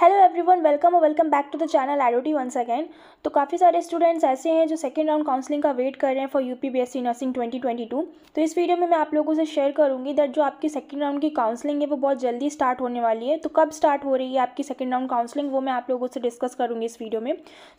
hello everyone welcome और welcome back to the channel एडोटी once again तो काफ़ी सारे स्टूडेंट्स ऐसे हैं जो सेकेंड राउंड काउंसलिंग का वेट कर रहे हैं for U P B S C nursing twenty twenty two तो इस वीडियो में मैं आप लोगों से शेयर करूंगी दैट जो आपकी सेकेंड राउंड की काउंसलिंग है वो बहुत जल्दी स्टार्ट होने वाली है तो कब स्टार्ट हो रही है आपकी सेकेंड राउंड काउंसलिंग वो मैं आप लोगों से डिस्कस करूँगी इस वीडियो में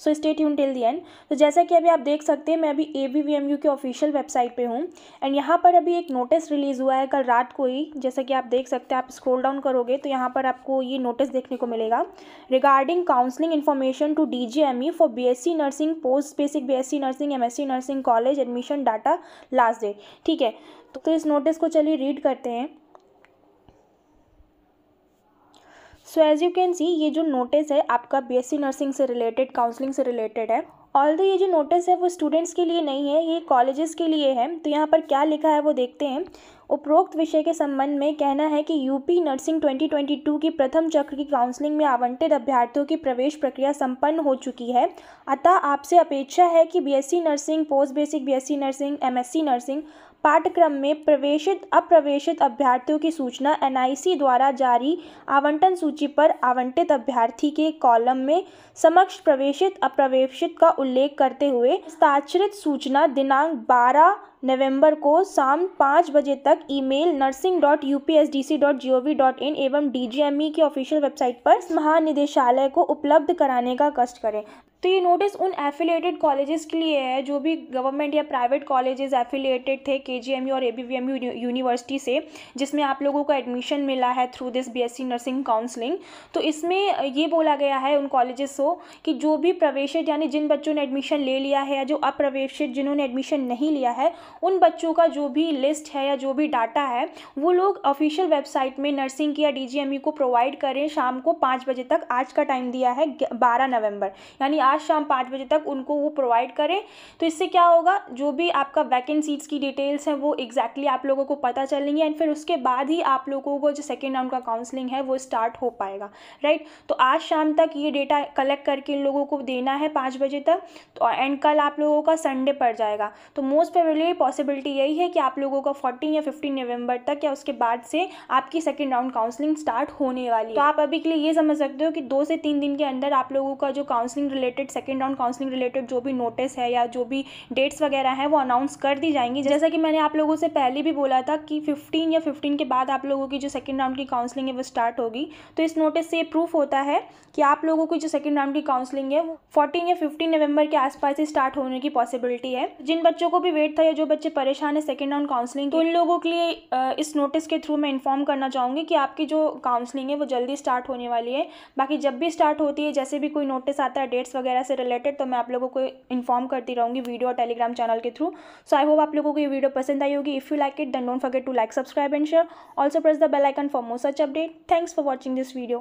so stay tune till the end तो जैसा कि अभी आप देख सकते हैं मैं अभी A B V M U के ऑफिशियल वेबसाइट पर हूँ एंड यहाँ पर अभी एक नोटिस रिलीज़ हुआ है कल रात को ही जैसा कि आप देख सकते हैं आप स्क्रोल डाउन करोगे तो यहाँ पर आपको ये नोटिस देखने को मिलेगा regarding counselling information to D G M E for B S C nursing post basic B S C nursing M S C nursing college admission data last date ठीक है तो, इस नोटिस को चलिए रीड करते हैं so as you can see ये जो नोटिस है आपका बी एस सी नर्सिंग से रिलेटेड काउंसलिंग से रिलेटेड है ऑल दो ये जो नोटिस है वो स्टूडेंट्स के लिए नहीं है ये कॉलेजेस के लिए है तो यहाँ पर क्या लिखा है वो देखते हैं उपरोक्त विषय के संबंध में कहना है कि यूपी नर्सिंग 2022 की प्रथम चक्र की काउंसलिंग में आवंटित अभ्यर्थियों की प्रवेश प्रक्रिया संपन्न हो चुकी है अतः आपसे अपेक्षा है कि BSc nursing post basic BSc nursing MSc nursing पाठ्यक्रम में प्रवेशित अप्रवेशित अभ्यर्थियों की सूचना एनआईसी द्वारा जारी आवंटन सूची पर आवंटित अभ्यर्थी के कॉलम में समक्ष प्रवेशित अप्रवेशित का उल्लेख करते हुए हस्ताक्षरित सूचना दिनांक 12 नवंबर को शाम पाँच बजे तक email nursing dot U P S D C dot G O V dot in एवं डी जी एम ई की ऑफिशियल वेबसाइट पर महानिदेशालय को उपलब्ध कराने का कष्ट करें तो ये नोटिस उन एफिलेटेड कॉलेजेस के लिए है जो भी गवर्नमेंट या प्राइवेट कॉलेजेस एफिलेटेड थे के और ए यूनिवर्सिटी से जिसमें आप लोगों को एडमिशन मिला है through this C nursing counselling तो इसमें ये बोला गया है उन कॉलेजेस को कि जो भी प्रवेशित यानी जिन बच्चों ने एडमिशन ले लिया है या जो अप्रवेशित जिन्होंने एडमिशन नहीं लिया है उन बच्चों का जो भी लिस्ट है या जो भी डाटा है वो लोग ऑफिशियल वेबसाइट में नर्सिंग की या डी को प्रोवाइड करें शाम को पाँच बजे तक आज का टाइम दिया है बारह नवम्बर यानी आज शाम पाँच बजे तक उनको वो प्रोवाइड करें तो इससे क्या होगा जो भी आपका वैकेंट सीट्स की डिटेल्स हैं वो एग्जैक्टली exactly आप लोगों को पता चलेंगी एंड फिर उसके बाद ही आप लोगों को जो सेकेंड राउंड का काउंसलिंग है वो स्टार्ट हो पाएगा राइट तो आज शाम तक ये डेटा कलेक्ट करके इन लोगों को देना है पाँच बजे तक तो एंड कल आप लोगों का संडे पड़ जाएगा तो मोस्ट प्रोबेबली पॉसिबिलिटी यही है कि आप लोगों का फोर्टीन या फिफ्टीन नवंबर तक या उसके बाद से आपकी सेकेंड राउंड काउंसलिंग स्टार्ट होने वाली है तो आप अभी के लिए ये समझ सकते हो कि दो से तीन दिन के अंदर आप लोगों का जो counselling related related second round counselling related जो भी नोटिस है या जो भी डेट्स वगैरह हैं वो अनाउंस कर दी जाएंगी जैसा कि मैंने आप लोगों से पहले भी बोला था कि फिफ्टीन या फिफ्टीन के बाद आप लोगों की जो सेकेंड राउंड की काउंसलिंग है वो स्टार्ट होगी तो इस नोटिस से ये प्रूफ होता है कि आप लोगों की जो सेकेंड राउंड की काउंसलिंग है वो फोर्टीन या फिफ्टीन नवंबर के आसपास ही स्टार्ट होने की पॉसिबिलिटी है जिन बच्चों को भी वेट था या जो बच्चे परेशान है सेकेंड राउंड काउंसलिंग तो उन लोगों के लिए इस नोटिस के थ्रू मैं इन्फॉर्म करना चाहूँगी कि आपकी जो काउंसलिंग है वो जल्दी स्टार्ट होने वाली है बाकी जब भी स्टार्ट होती है जैसे भी कोई नोटिस आता है डेट्स वगैरह वगैरह से रिलेटेड तो मैं आप लोगों को इन्फॉर्म करती रहूँगी वीडियो और टेलीग्राम चैनल के थ्रू सो आई होप आप लोगों को ये वीडियो पसंद आई होगी if you like it then don't forget to like subscribe and share also press the bell icon for more such update thanks for watching this video